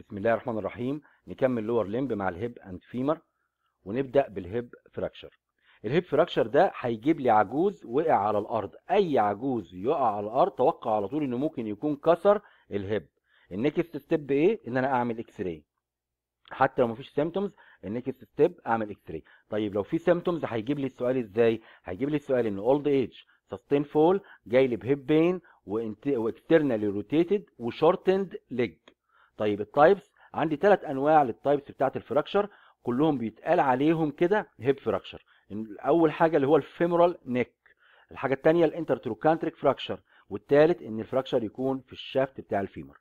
بسم الله الرحمن الرحيم نكمل لور لمب مع الهيب اند فيمر ونبدا بالهيب فراكشر الهيب فراكشر ده هيجيب لي عجوز وقع على الارض اي عجوز يقع على الارض توقع على طول انه ممكن يكون كسر الهيب النكست ستيب ايه ان انا اعمل اكس راي حتى لو مفيش سيمتومز النكست ستيب اعمل اكس راي طيب لو في سيمتومز هيجيب لي السؤال ازاي هيجيب لي السؤال ان اولد ايج سستين فول جاي لي بهيب بين واكسترنالي روتيتد وشورتند ليج طيب التايبس عندي ثلاث انواع للتايبس بتاعه الفراكشر كلهم بيتقال عليهم كده هيب فراكشر اول حاجه اللي هو الفيمورال نيك الحاجه الثانيه الانترتروكانتريك فراكشر والثالث ان الفراكشر يكون في الشافت بتاع الفيمر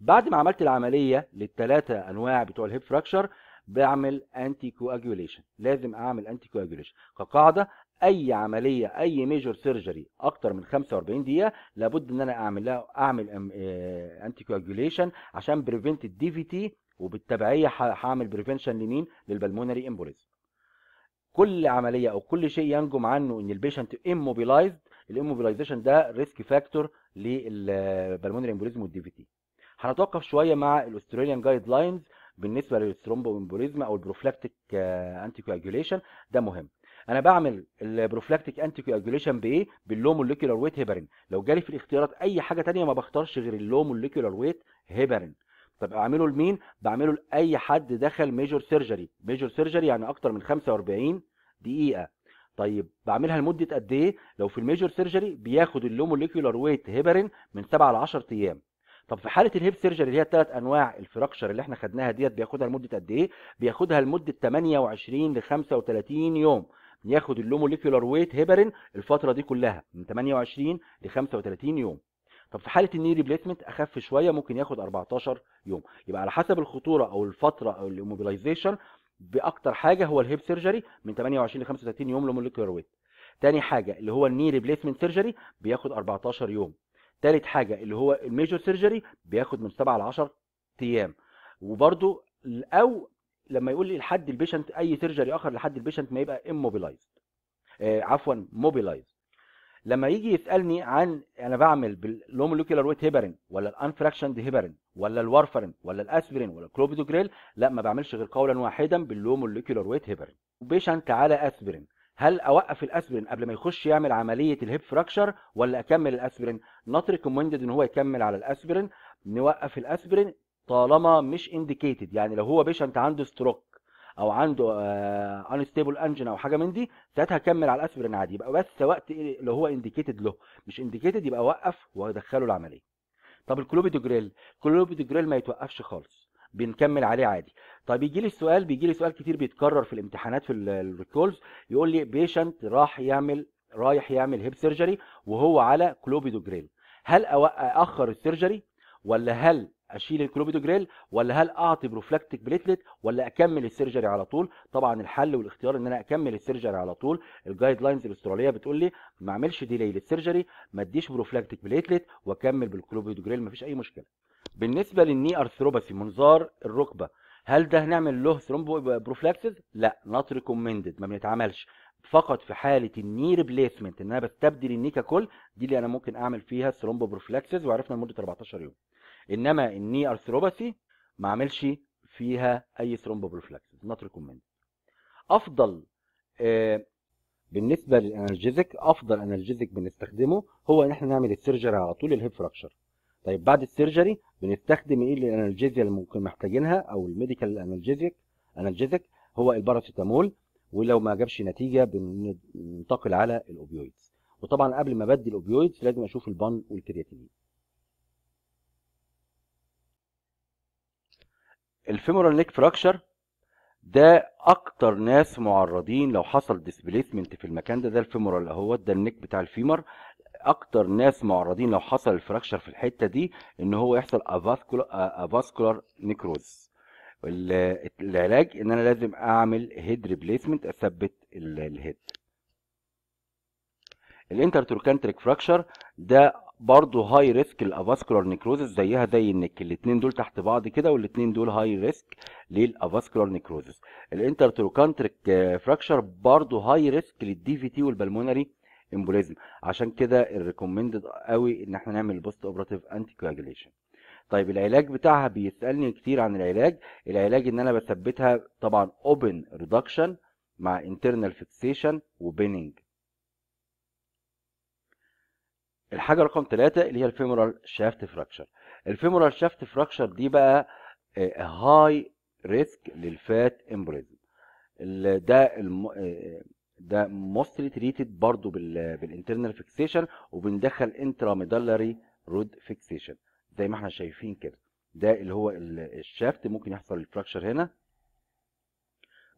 بعد ما عملت العمليه للثلاثه انواع بتوع الهيب فراكشر بعمل انتي كواجوليشن لازم اعمل انتي كواجوليشن كقاعده اي عمليه اي ميجور سيرجري اكتر من 45 دقيقه لابد ان انا اعمل لها اعمل انتي كواجوليشن آه، عشان بريفنت الدي في تي وبالتبعيه هعمل بريفنشن لمين للبلمونري امبوليز كل عمليه او كل شيء ينجم عنه ان البيشنت اموبيلايزد الاموبيلايزيشن ده ريسك فاكتور للبلمونري امبوليزم والدي في تي هنتوقف شويه مع الاستراليان جايد لاينز بالنسبه للثرومبو امبوليزم او البروفلاكتيك انتي كواجوليشن ده مهم انا بعمل البروفلاكتيك انتي كواجوليشن بايه باللو موليكيولار ويت هيبرين لو جالي في الاختيارات اي حاجه ثانيه ما بختارش غير اللو موليكيولار ويت هيبرين طب اعمله لمين بعمله لاي حد دخل ميجور سيرجري ميجور سيرجري يعني اكتر من 45 دقيقه طيب بعملها لمده قد ايه لو في الميجور سيرجري بياخد اللو موليكيولار ويت هيبرين من 7 ل 10 ايام طب في حاله الهيب سيرجري اللي هي الثلاث انواع الفراكشر اللي احنا خدناها ديت بياخدها لمده قد ايه بياخدها لمده 28 ل 35 يوم ياخد اللوموليكيولار ويت هيبرين الفتره دي كلها من 28 ل 35 يوم طب في حاله الني ريبليسمنت اخف شويه ممكن ياخد 14 يوم يبقى على حسب الخطوره او الفتره او الايموبيلايزيشن باكتر حاجه هو الهيب سيرجري من 28 ل 35 يوم موليكيولار ويت تاني حاجه اللي هو الني ريبليسمنت سيرجري بياخد 14 يوم تالت حاجه اللي هو الميجور سيرجري بياخد من 7 ل 10 ايام وبرده او لما يقول لي لحد البيشنت اي سيرجري اخر لحد البيشنت ما يبقى اموبيلايزد آه، عفوا موبيلايزد لما يجي يسالني عن انا بعمل باللو مولكيولار ويت هيبرين ولا الانفراكشند هيبرين ولا الوارفرين ولا الاسبرين ولا الكلوبيدوجريل لا ما بعملش غير قولا واحدا باللو مولكيولار ويت هيبرين بيشنت على اسبرين هل اوقف الاسبرين قبل ما يخش يعمل عمليه الهيب فراكشر ولا اكمل الاسبرين نوت ريكومندد ان هو يكمل على الاسبرين نوقف الاسبرين طالما مش انديكيتد يعني لو هو بيشنت عنده ستروك او عنده انستيبل آه انجن او حاجه من دي ساعتها هكمل على الاسبرين عادي يبقى بس وقت اللي إيه، هو انديكيتد له مش انديكيتد يبقى اوقف وادخله العمليه طب الكلوبيدوجريل الكلوبيدوجريل ما يتوقفش خالص بنكمل عليه عادي طيب يجي لي السؤال بيجي لي سؤال كتير بيتكرر في الامتحانات في الريكولز يقول لي بيشنت راح يعمل رايح يعمل هيب سيرجري وهو على كلوبيدوجريل هل اخر السيرجري ولا هل اشيل الكلوبيدو جريل ولا هل اعطي بروفلاكتيك بليتلت ولا اكمل السيرجري على طول طبعا الحل والاختيار ان انا اكمل السيرجري على طول الجايد لاينز الاستراليه بتقول لي ما اعملش ديلي للسيرجري ما اديش بروفلاكتيك بليتلت واكمل بالكلوبيدو ما مفيش اي مشكله بالنسبه للني ارثروباثي منظار الركبه هل ده هنعمل له ثرومبو بروفلاكسز لا نوت ريكومندد ما بنتعملش فقط في حاله الني ريبليسمنت ان انا بستبدل الني ككل دي اللي انا ممكن اعمل فيها ثرومبو بروفلاكسز وعرفنا لمده 14 يوم انما الني ارثروباثي ما اعملش فيها اي ثرومبوبروفلاكسيس نوت ريكومند افضل آه، بالنسبه للانرجيزك افضل انرجيزك بنستخدمه هو ان احنا نعمل السيرجري على طول الهيب فراكشر طيب بعد السيرجري بنستخدم ايه الانرجيزيا اللي ممكن محتاجينها او الميديكال انرجيزك انرجيزك هو الباراسيتامول ولو ما جابش نتيجه بننتقل على الاوبيويدز وطبعا قبل ما بدي الاوبيويدز لازم اشوف البان والكرياتينين الفيمورال نيك فراكشر ده اكتر ناس معرضين لو حصل ديسبليسمنت في المكان ده ده الفيمورال اهو ده النيك بتاع الفيمر اكتر ناس معرضين لو حصل الفراكشر في الحته دي ان هو يحصل افاسكولار نيكروز العلاج ان انا لازم اعمل هيد ريبليسمنت اثبت الهيد تركانتريك فراكشر ده برضه هاي ريسك الافاسكولار نيكروزس زيها زي النك الاثنين دول تحت بعض كده والاثنين دول هاي ريسك للافاسكولار نيكروزس الانترتروكانتريك فراكشر برضه هاي ريسك للدي في تي والبلمونري امبوليزم عشان كده الريكومندد قوي ان احنا نعمل بوست اوبراتيف انتي كواجوليشن طيب العلاج بتاعها بيسالني كتير عن العلاج العلاج ان انا بثبتها طبعا اوبن ريدكشن مع انترنال فيكسيشن وبيننج الحاجه رقم ثلاثة اللي هي الفيمورال شافت فراكشر الفيمورال شافت فراكشر دي بقى هاي آه، ريسك للفات امبريزم ده الم... آه، ده موستلي تريتد برضو بال... بالانترنال فيكسيشن وبندخل انتراميدالري رود فيكسيشن زي ما احنا شايفين كده ده اللي هو الشافت ممكن يحصل الفراكشر هنا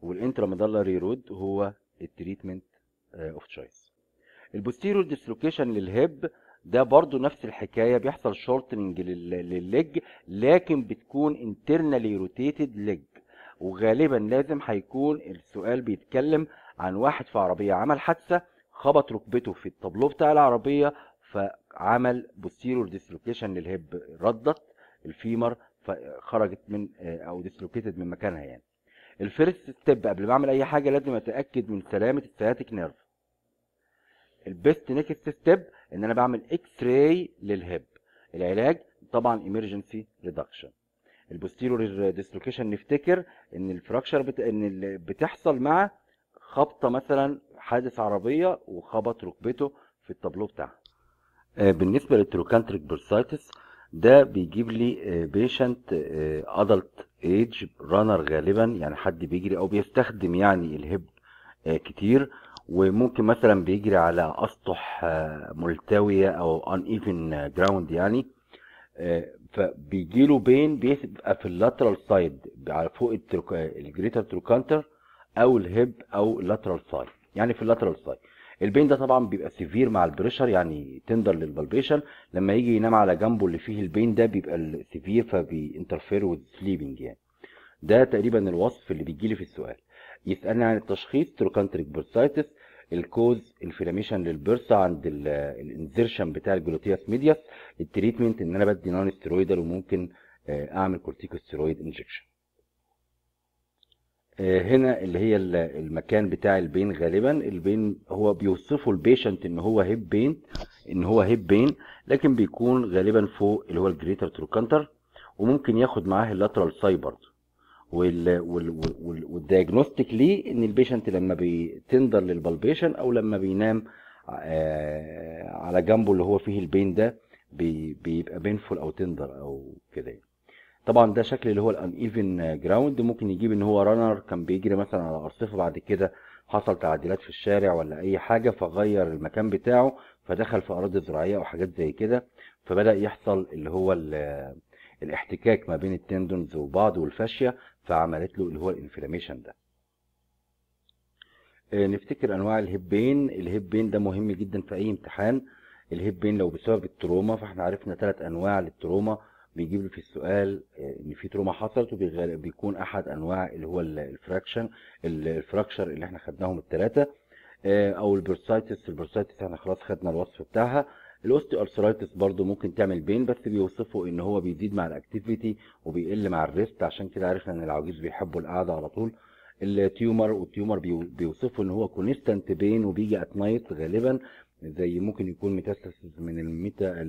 والانتراميدالري رود هو التريتمنت اوف تشويس البوستيرور ديسلوكيشن للهيب ده برضو نفس الحكاية بيحصل شورتنج للليج لكن بتكون internally rotated leg وغالبا لازم هيكون السؤال بيتكلم عن واحد في عربية عمل حادثة خبط ركبته في الطابلو بتاع العربية فعمل posterior dislocation للهب ردت الفيمر فخرجت من آه، او ديسلوكيتد من مكانها يعني الفيرست ستيب قبل ما اعمل اي حاجه لازم اتاكد من سلامه السياتيك نيرف البيست نيكست ستيب ان انا بعمل اكس راي للهب العلاج طبعا ايمرجنسي ريدكشن البوستيريور ديسلوكيشن نفتكر ان الفراكشر بت... ان بتحصل مع خبطه مثلا حادث عربيه وخبط ركبته في التابلو بتاعها آه، بالنسبه للتروكانتريك بورسايتس ده بيجيب لي بيشنت ادلت ايج رانر غالبا يعني حد بيجري او بيستخدم يعني الهب آه، كتير وممكن مثلا بيجري على اسطح آه، ملتويه او ان ايفن جراوند يعني آه، فبيجي له بين بيبقى في اللاترال سايد على فوق الجريتر تروكانتر او الهيب او اللاترال سايد يعني في اللاترال سايد البين ده طبعا بيبقى سيفير مع البريشر يعني تندر للبلبيشن لما يجي ينام على جنبه اللي فيه البين ده بيبقى السيفير فبينترفير وذ سليبنج يعني ده تقريبا الوصف اللي بيجي لي في السؤال يسالني عن التشخيص تروكانتريك بورسايتس الكوز انفلاميشن للبرصه عند الانزرشن بتاع الجلوتياس ميدياس التريتمنت ان انا بدي نون ستيرويدال وممكن آه، اعمل كورتيكوستيرويد انجكشن آه، هنا اللي هي المكان بتاع البين غالبا البين هو بيوصفه البيشنت ان هو هيب بين ان هو هيب بين لكن بيكون غالبا فوق اللي هو الجريتر تروكانتر وممكن ياخد معاه اللاترال ساي برضه والدياجنوستيك ليه ان البيشنت لما بتندر للبلبيشن او لما بينام آه، على جنبه اللي هو فيه البين ده بيبقى بينفول او تندر او كده يعني. طبعا ده شكل اللي هو الان ايفن جراوند ممكن يجيب ان هو رانر كان بيجري مثلا على ارصفه بعد كده حصل تعديلات في الشارع ولا اي حاجه فغير المكان بتاعه فدخل في اراضي زراعيه او حاجات زي كده فبدا يحصل اللي هو الاحتكاك ما بين التندونز وبعض والفاشية فعملت له اللي هو الانفلاميشن ده آه، نفتكر انواع الهيب بين الهيب بين ده مهم جدا في اي امتحان الهيب بين لو بسبب التروما فاحنا عرفنا ثلاث انواع للتروما بيجيب لي في السؤال آه، ان في تروما حصلت وبيكون احد انواع اللي هو الفراكشن الفراكشر اللي احنا خدناهم الثلاثه آه، او البرسايتس البرسايتس احنا خلاص خدنا الوصف بتاعها الاوستي ارثرايتس برضو ممكن تعمل بين بس بيوصفوا ان هو بيزيد مع الاكتيفيتي وبيقل مع الريست عشان كده عرفنا ان العواجيز بيحبوا القعده على طول التيومر والتيومر بيوصفوا ان هو كونستنت بين وبيجي ات نايت غالبا زي ممكن يكون ميتاستاسيس من الميتا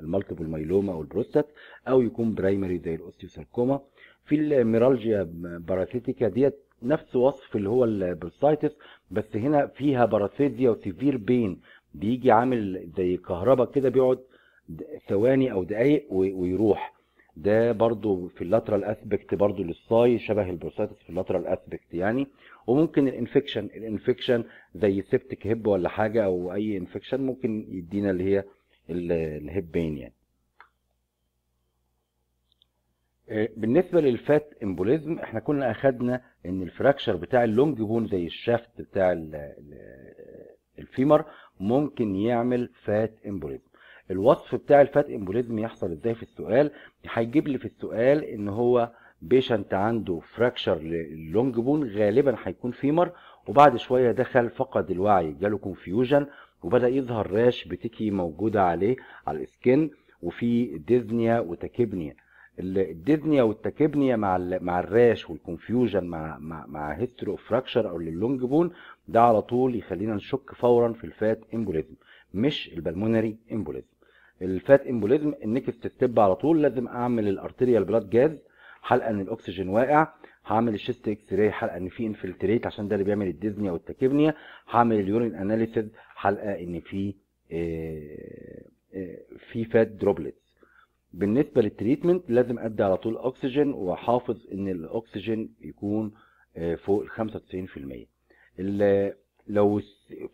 المالتيبل مايلوما او البروستات او يكون برايمري زي الاوستيوساركوما في الميرالجيا باراسيتيكا ديت نفس وصف اللي هو البروستايتس بس هنا فيها باراسيديا وسيفير بين بيجي عامل زي كهرباء كده بيقعد ثواني او دقايق ويروح ده برضو في اللاترال اسبكت برضو للصاي شبه البروساتس في اللاترال اسبكت يعني وممكن الانفكشن الانفكشن زي سبتك هيب ولا حاجه او اي انفكشن ممكن يدينا اللي هي الهيب بين يعني آه، بالنسبه للفات امبوليزم احنا كنا اخدنا ان الفراكشر بتاع اللونج بون زي الشافت بتاع الفيمر ممكن يعمل فات امبوليزم الوصف بتاع الفات امبوليزم يحصل ازاي في السؤال هيجيب لي في السؤال ان هو بيشنت عنده فراكشر للونج بون غالبا هيكون فيمر وبعد شويه دخل فقد الوعي جاله كونفيوجن وبدا يظهر راش بتكي موجوده عليه على السكن وفي ديزنيا وتاكبنيا الديدنيا والتكبنيا مع مع الراش والكونفيوجن مع مع مع اوف فراكشر او اللونج بون ده على طول يخلينا نشك فورا في الفات امبوليزم مش البلمونري امبوليزم الفات امبوليزم النكست ستيب على طول لازم اعمل الارتيريال بلاد جاز حلقه ان الاكسجين واقع هعمل الشيست اكس راي حلقه ان في انفلتريت عشان ده اللي بيعمل الديزنيا والتكبنيا هعمل اليورين اناليسيز حلقه ان في آه، آه، في فات دروبلت بالنسبه للتريتمنت لازم ادي على طول اكسجين واحافظ ان الاكسجين يكون آه، فوق ال 95% لو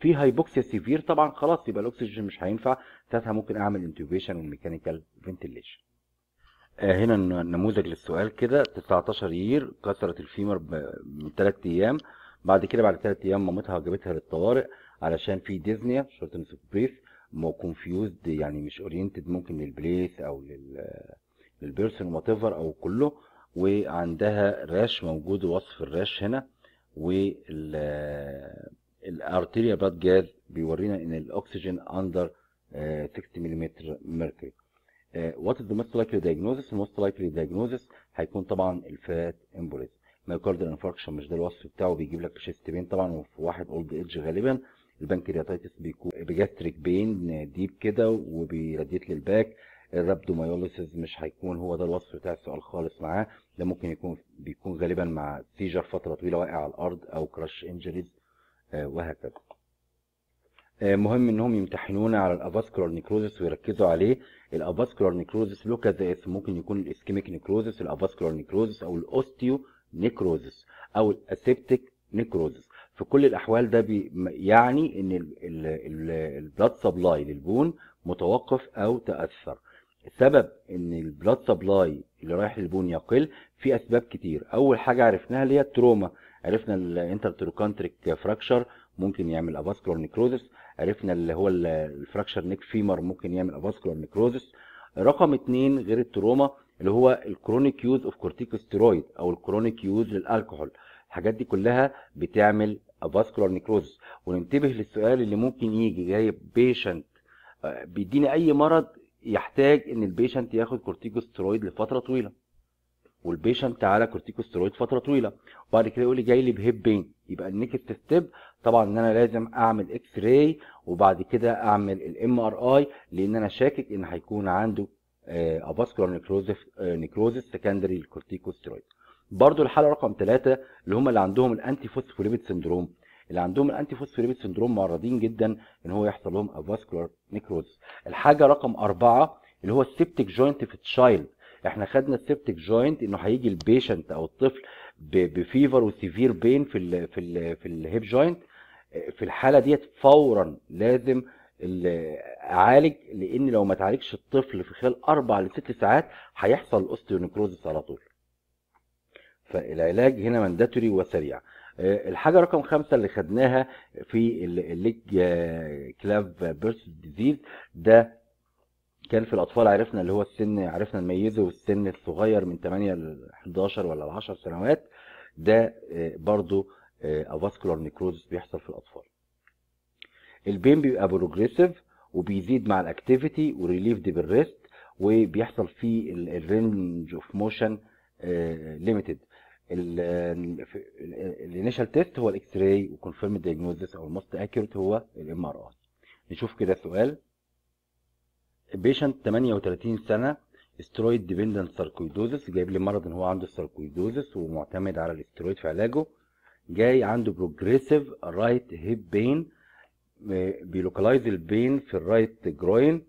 في هايبوكسيا سيفير طبعا خلاص يبقى الاكسجين مش هينفع ساعتها ممكن اعمل انتوبيشن والميكانيكال فنتليشن هنا النموذج للسؤال كده 19 يير كسرت الفيمر من 3 ايام بعد كده بعد 3 ايام مامتها جابتها للطوارئ علشان في ديزنيا شورتنس اوف بريث كونفيوزد يعني مش اورينتد ممكن للبليس او لل للبيرسون وات او كله وعندها راش موجود وصف الراش هنا وال الارتيريا بلاد جاز بيورينا ان الاكسجين اندر 60 ملم مركري وات از ذا موست لايكلي دايجنوزس الموست لايكلي دايجنوزس هيكون طبعا الفات امبوليزم مايوكاردال انفاركشن مش ده الوصف بتاعه بيجيب لك شيست بين طبعا وفي واحد اولد ايدج غالبا البنكرياتيتس بيكون بجاستريك بين ديب كده وبيرديت للباك الرابدوميوليسيس مش هيكون هو ده الوصف بتاع السؤال خالص معاه ده ممكن يكون بيكون غالبا مع سيجر فتره طويله واقع على الارض او كراش انجريز آه، وهكذا آه، مهم انهم يمتحنونا على الافاسكولار نيكروزس ويركزوا عليه الافاسكولار نيكروزس له كذا اسم ممكن يكون الاسكيميك نيكروزس الافاسكولار نيكروزس او الاوستيو نيكروزس او الاسيبتيك نيكروزس في كل الاحوال ده يعني ان البلاد سبلاي للبون متوقف او تاثر سبب ان البلاد سبلاي اللي رايح للبون يقل في اسباب كتير اول حاجه عرفناها اللي هي التروما عرفنا الانترتروكانتريك فراكشر ممكن يعمل افاسكولار نيكروزس عرفنا اللي هو الفراكشر نيك فيمر ممكن يعمل افاسكولار نيكروزس رقم اتنين غير التروما اللي هو الكرونيك يوز اوف كورتيكوستيرويد او الكرونيك يوز للالكوهول الحاجات دي كلها بتعمل فاسكولار نيكروزس وننتبه للسؤال اللي ممكن يجي جايب بيشنت آه، بيديني اي مرض يحتاج ان البيشنت ياخد كورتيكوسترويد لفتره طويله والبيشنت على كورتيكوسترويد فتره طويله وبعد كده يقول لي جاي لي بهيب بين يبقى النكست ستيب طبعا ان انا لازم اعمل اكس راي وبعد كده اعمل الام ار اي لان انا شاكك ان هيكون عنده آه، افاسكولار آه، نيكروزس نيكروزس سكندري للكورتيكوسترويد برضو الحاله رقم ثلاثة اللي هم اللي عندهم الانتي فوسفوليبيد سندروم اللي عندهم الانتي فوسفوليبيد سندروم معرضين جدا ان هو يحصل لهم افاسكولار نيكروز الحاجه رقم أربعة اللي هو السيبتيك جوينت في تشايلد احنا خدنا السيبتيك جوينت انه هيجي البيشنت او الطفل بفيفر وسيفير بين في الـ في الـ في الهيب جوينت في الحاله ديت فورا لازم اعالج لان لو ما اتعالجش الطفل في خلال اربع لست ساعات هيحصل اوستيونيكروزس على طول فالعلاج هنا مانداتوري وسريع آه، الحاجة رقم خمسة اللي خدناها في الليج كلاف بيرث ديزيز ده كان في الأطفال عرفنا اللي هو السن عرفنا نميزه والسن الصغير من 8 ل 11 ولا ل 10 سنوات ده آه، برضو افاسكولار آه، نيكروزس بيحصل في الأطفال. البين بيبقى بروجريسيف وبيزيد مع الاكتيفيتي وريليف دي بالريست وبيحصل فيه الرينج اوف موشن ليميتد الانيشال تيست هو الاكس راي وكونفيرم دايجنوزس او الموست اكيوريت هو الام ار اي نشوف كده السؤال بيشنت 38 سنه استرويد ديبندنت ساركويدوزس جايب لي مرض ان هو عنده ساركويدوزس ومعتمد على الاسترويد في علاجه جاي عنده بروجريسيف رايت هيب بين بيلوكلايز البين في الرايت جروين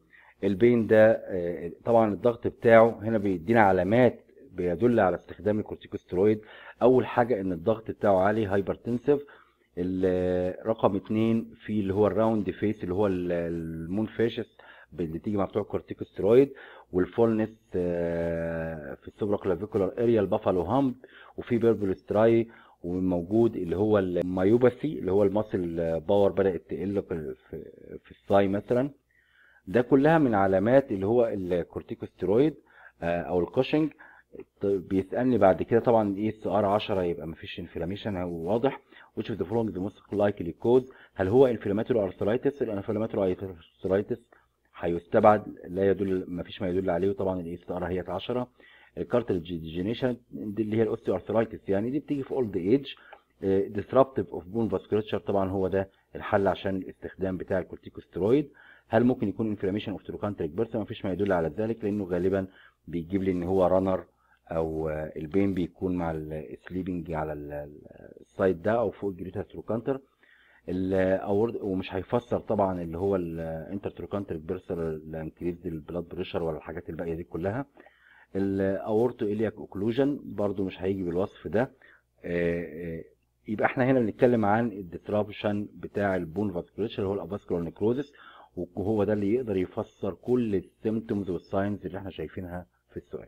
البين ده آه، طبعا الضغط بتاعه هنا بيدينا علامات بيدل على استخدام الكورتيكوسترويد اول حاجه ان الضغط بتاعه عالي تنسف رقم اتنين في اللي هو الراوند فيس اللي هو فيشس اللي تيجي مع بتوع الكورتيكوسترويد والفولنس آه، في السوبرا كلافيكولار اريا البافالو هامب وفي بيربل ستراي وموجود اللي هو المايوباسي اللي هو الماسل باور بدات تقل في الساي مثلا ده كلها من علامات اللي هو الكورتيكوسترويد آه، او الكوشنج طيب بيسالني بعد كده طبعا اي اس ار 10 يبقى مفيش انفلاميشن واضح which of the following the most likely cause هل هو انفلاماتوري ارثرايتس الانفلاماتوري ارثرايتس هيستبعد لا يدل مفيش ما يدل عليه وطبعا الاي اس ار هي 10 الكارتلج ديجينيشن دي اللي هي الاوستي ارثرايتس يعني دي بتيجي في اولد ايج ديسربتيف اوف بون فاسكريتشر طبعا هو ده الحل عشان الاستخدام بتاع الكورتيكوسترويد هل ممكن يكون انفلاميشن اوف تروكانتريك بيرث مفيش ما يدل على ذلك لانه غالبا بيجيب لي ان هو رانر او البين بيكون مع السليبنج على السايد ده او فوق الجريتر تروكانتر الاورد ومش هيفسر طبعا اللي هو الانتر تروكانتر بيرسل انكريز البلاد بريشر ولا الحاجات الباقيه دي كلها الاورتو الياك اوكلوجن برده مش هيجي بالوصف ده آه، آه، يبقى احنا هنا بنتكلم عن الديترابشن بتاع البون فاسكوليتشر اللي هو الافاسكولار نيكروزس وهو ده اللي يقدر يفسر كل السيمتومز والساينز اللي احنا شايفينها في السؤال